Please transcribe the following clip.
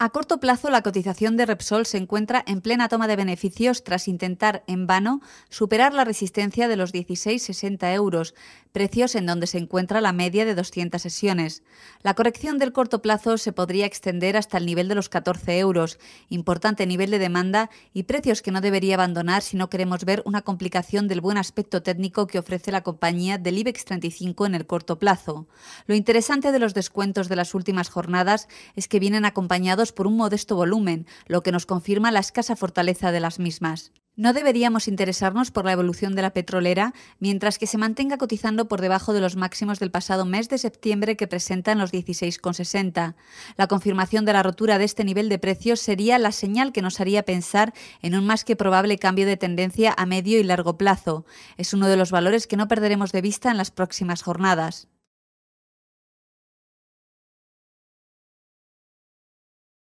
A corto plazo, la cotización de Repsol se encuentra en plena toma de beneficios tras intentar, en vano, superar la resistencia de los 16,60 euros, precios en donde se encuentra la media de 200 sesiones. La corrección del corto plazo se podría extender hasta el nivel de los 14 euros, importante nivel de demanda y precios que no debería abandonar si no queremos ver una complicación del buen aspecto técnico que ofrece la compañía del IBEX 35 en el corto plazo. Lo interesante de los descuentos de las últimas jornadas es que vienen acompañados por un modesto volumen, lo que nos confirma la escasa fortaleza de las mismas. No deberíamos interesarnos por la evolución de la petrolera mientras que se mantenga cotizando por debajo de los máximos del pasado mes de septiembre que presentan los 16,60. La confirmación de la rotura de este nivel de precios sería la señal que nos haría pensar en un más que probable cambio de tendencia a medio y largo plazo. Es uno de los valores que no perderemos de vista en las próximas jornadas.